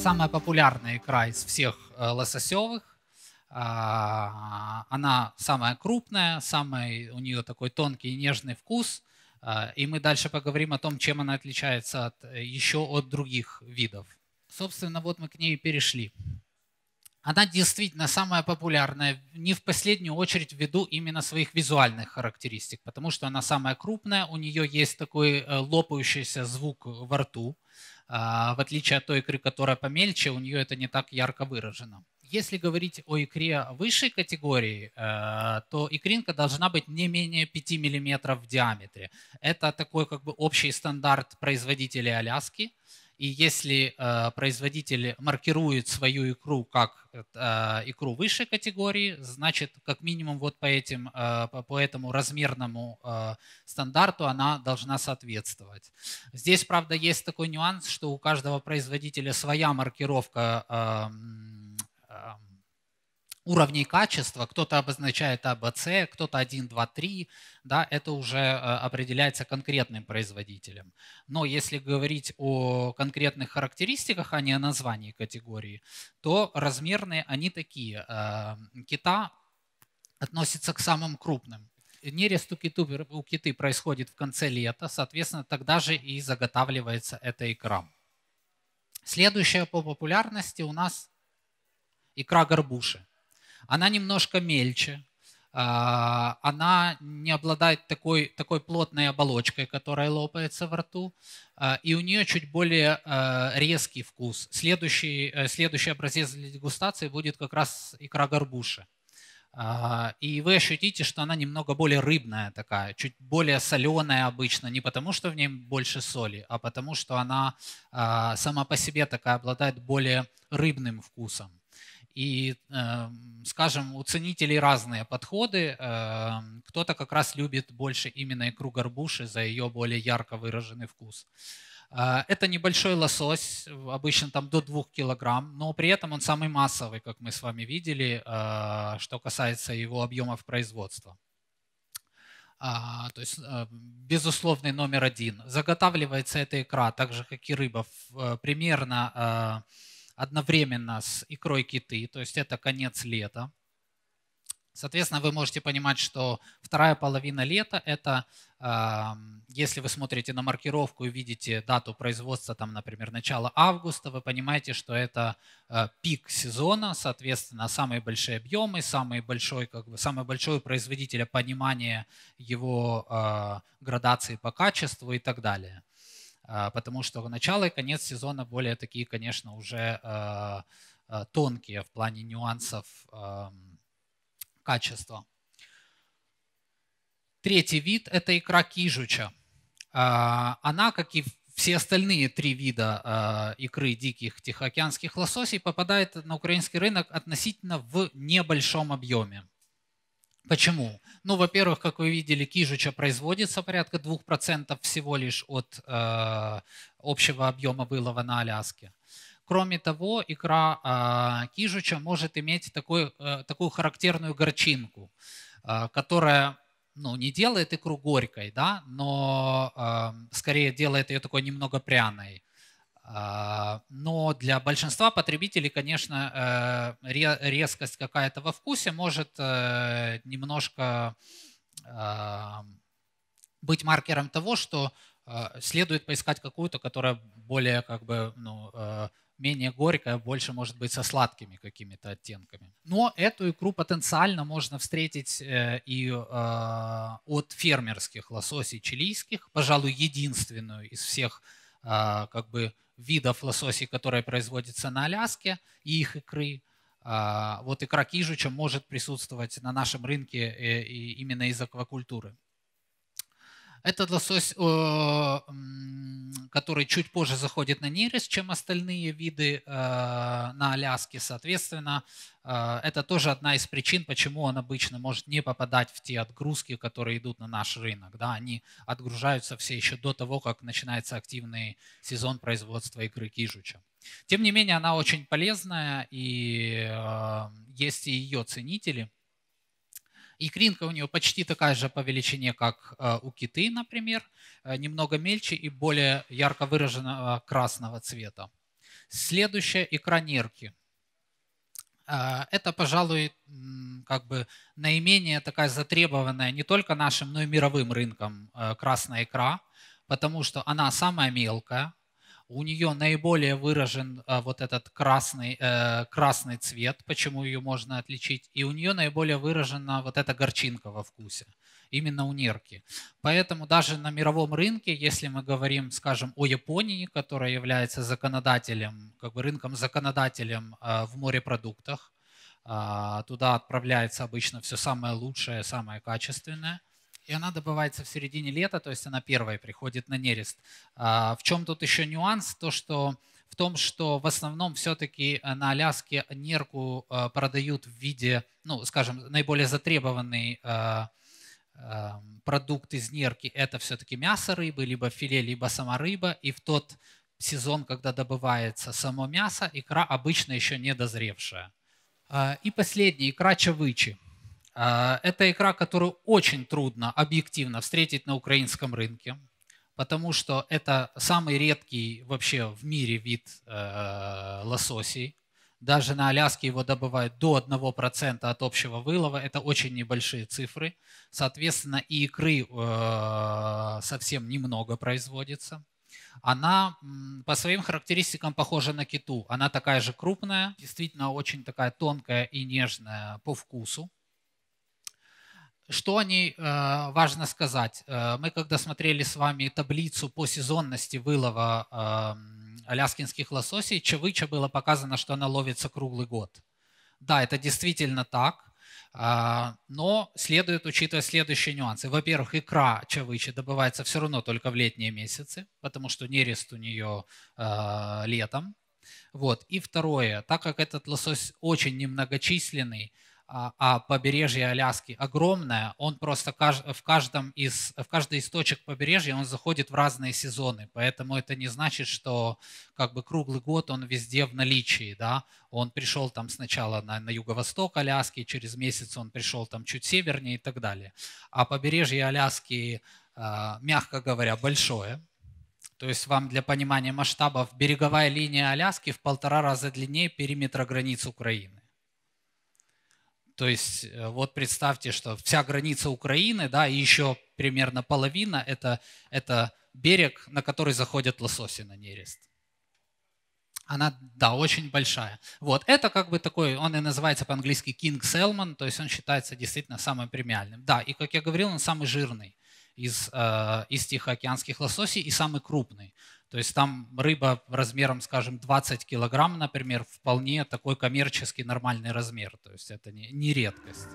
самая популярная икра из всех э, лососевых. А, она самая крупная, самый, у нее такой тонкий и нежный вкус. А, и мы дальше поговорим о том, чем она отличается от, э, еще от других видов. Собственно, вот мы к ней перешли. Она действительно самая популярная, не в последнюю очередь ввиду именно своих визуальных характеристик, потому что она самая крупная, у нее есть такой э, лопающийся звук во рту, а, в отличие от той икры, которая помельче, у нее это не так ярко выражено. Если говорить о икре высшей категории, э, то икринка должна быть не менее 5 мм в диаметре. Это такой как бы общий стандарт производителей Аляски – и если э, производитель маркирует свою икру как э, а, икру высшей категории, значит, как минимум вот по, этим, э, по, по этому размерному э, стандарту она должна соответствовать. Здесь, правда, есть такой нюанс, что у каждого производителя своя маркировка э, уровней качества, кто-то обозначает ABC, а, кто-то 1, 2, 3, да, это уже э, определяется конкретным производителем. Но если говорить о конкретных характеристиках, а не о названии категории, то размерные они такие. Э, кита относится к самым крупным. Нерест у, киту, у киты происходит в конце лета, соответственно, тогда же и заготавливается эта икра. Следующая по популярности у нас икра горбуши. Она немножко мельче, а, она не обладает такой, такой плотной оболочкой, которая лопается во рту, а, и у нее чуть более а, резкий вкус. Следующий, э, следующий образец для дегустации будет как раз икра горбуши. И вы ощутите, что она немного более рыбная такая, чуть более соленая обычно, не потому что в ней больше соли, а потому что она сама по себе такая обладает более рыбным вкусом. И, эм, скажем, у ценителей разные подходы. Эм, кто-то как раз любит больше именно икру горбуши за ее более ярко выраженный вкус. Э, это небольшой лосось, обычно там до 2 килограмм, но при этом он самый массовый, как мы с вами видели, э, что касается его объемов производства. А, то есть, э, безусловный номер один. Заготавливается эта икра, так же, как и рыба, примерно одновременно с икрой киты, то есть это конец лета. Соответственно, вы можете понимать, что вторая половина лета – это, эм, если вы смотрите на маркировку и видите дату производства, там, например, начало августа, вы понимаете, что это э, пик сезона, соответственно, самые большие объемы, самый большой, как бы, самый большой у производителя понимание его э, градации по качеству и так далее. А, потому что начало и конец сезона более такие, конечно, уже а, а, тонкие в плане нюансов качества. Третий вид – это икра кижуча. Она, как и все остальные три вида икры диких тихоокеанских лососей, попадает на украинский рынок относительно в небольшом объеме. Почему? Ну, во-первых, как вы видели, Кижуча производится порядка 2% всего лишь от э, общего объема вылова на Аляске. Кроме того, икра э, Кижуча может иметь такой, э, такую характерную горчинку, э, которая ну, не делает икру горькой, да, но э, скорее делает ее такой немного пряной. А, но для большинства потребителей, конечно, э, резкость какая-то во вкусе может э, немножко а, быть маркером того, что э, следует поискать какую-то, которая более как бы ну, менее горькая, больше может быть со сладкими какими-то оттенками. Но эту икру потенциально можно встретить и а, от фермерских лососей чилийских, пожалуй, единственную из всех как бы видов лососей, которые производятся на Аляске, и их икры. А, вот икра кижуча может присутствовать на нашем рынке э, именно из аквакультуры. Этот лосось, э, который чуть позже заходит на нерест, чем остальные виды э, на Аляске. Соответственно, э, это тоже одна из причин, почему он обычно может не попадать в те отгрузки, которые идут на наш рынок. Да, они отгружаются все еще до того, как начинается активный сезон производства икры кижуча. Тем не менее, она очень полезная, и есть и ее ценители – Икринка у нее почти такая же по величине, как э, у киты, например, э, немного мельче и более ярко выраженного красного цвета. Следующая икра нерки. Э, это, пожалуй, как бы наименее такая затребованная не только нашим, но и мировым рынком красная икра, потому что она самая мелкая, у нее наиболее выражен а, вот этот красный, э, красный цвет, почему ее можно отличить, и у нее наиболее выражена вот эта горчинка во вкусе, именно у нерки. Поэтому даже на мировом рынке, если мы говорим, скажем, о Японии, которая является законодателем, как бы рынком-законодателем э, а, в морепродуктах, э, туда отправляется обычно все самое лучшее, самое качественное – и она добывается в середине лета, то есть она первая приходит на нерест. А, в чем тут еще нюанс? То, что в том, что в основном все-таки э, на Аляске нерку э, продают в виде, ну, скажем, наиболее затребованный э, эм, продукт из нерки – это все-таки мясо рыбы, либо филе, либо сама рыба. И в тот сезон, когда добывается само мясо, икра обычно еще не дозревшая. А, и последний – икра чавычи – а, это икра, которую очень трудно объективно встретить на украинском рынке, потому что это самый редкий вообще в мире вид э, лососей. Даже на Аляске его добывают до 1% от общего вылова. Это очень небольшие цифры. Соответственно, и икры э, совсем немного производится она по своим характеристикам похожа на киту. Она такая же крупная, действительно очень такая тонкая и нежная по вкусу. Что о ней э, важно сказать? Э, мы когда смотрели с вами таблицу по сезонности вылова э, аляскинских лососей, чавыча было показано, что она ловится круглый год. Да, это действительно так. Э, но следует учитывать следующие нюансы. Во-первых, икра чавыча добывается все равно только в летние месяцы, потому что нерест у нее э, летом. Вот. И второе, так как этот лосось очень немногочисленный, а, а побережье Аляски огромное, он просто в, каждом из, в каждой из точек побережья он заходит в разные сезоны, поэтому это не значит, что как бы круглый год он везде в наличии, да, он пришел там сначала на, на юго-восток Аляски, через месяц он пришел там чуть севернее и так далее. А побережье Аляски, а, мягко говоря, большое, то есть вам для понимания масштабов береговая линия Аляски в полтора раза длиннее периметра границ Украины. То есть э, вот представьте, что вся граница Украины, да, и еще примерно половина это, – это берег, на который заходят лососи на нерест. Она, да, очень большая. Вот, это как бы такой, он и называется по-английски King Salmon, то есть он считается действительно самым премиальным. Да, и, как я говорил, он самый жирный из, э, из тихоокеанских лососей и самый крупный. То есть там рыба размером, скажем, 20 килограмм, например, вполне такой коммерческий нормальный размер. То есть это не, не редкость.